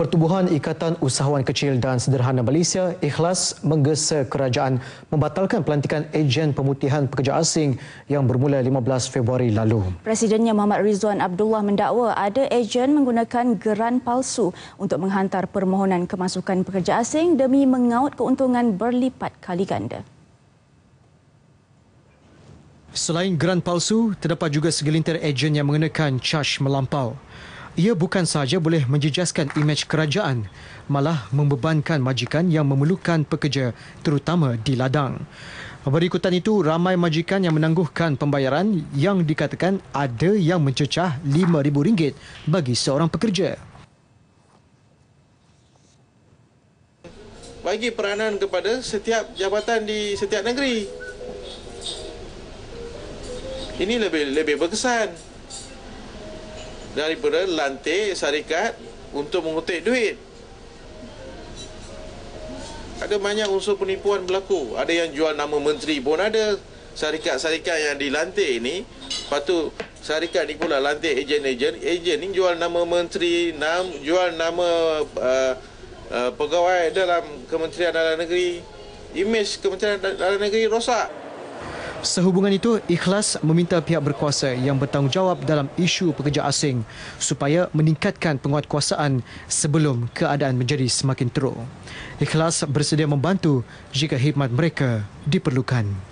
Pertubuhan Ikatan Usahawan Kecil dan Sederhana Malaysia ikhlas menggesa kerajaan membatalkan pelantikan ejen pemutihan pekerja asing yang bermula 15 Februari lalu. Presidennya Muhammad Rizwan Abdullah mendakwa ada ejen menggunakan geran palsu untuk menghantar permohonan kemasukan pekerja asing demi mengaut keuntungan berlipat kali ganda. Selain geran palsu, terdapat juga segelintir ejen yang mengenakan caj melampau ia bukan sahaja boleh menjejaskan imej kerajaan, malah membebankan majikan yang memerlukan pekerja terutama di ladang. Berikutan itu, ramai majikan yang menangguhkan pembayaran yang dikatakan ada yang mencecah RM5,000 bagi seorang pekerja. Bagi peranan kepada setiap jabatan di setiap negeri. Ini lebih lebih berkesan daripada lantai syarikat untuk mengutip duit. Ada banyak unsur penipuan berlaku. Ada yang jual nama menteri pun ada. Syarikat-syarikat yang dilantik ni, lepas tu syarikat ni pula lantik ejen-ejen. Ejen ni jual nama menteri, nam, jual nama uh, uh, pegawai dalam Kementerian Dalam Negeri. Imej Kementerian Dalam Negeri rosak. Sehubungan itu, Ikhlas meminta pihak berkuasa yang bertanggungjawab dalam isu pekerja asing supaya meningkatkan penguatkuasaan sebelum keadaan menjadi semakin teruk. Ikhlas bersedia membantu jika khidmat mereka diperlukan.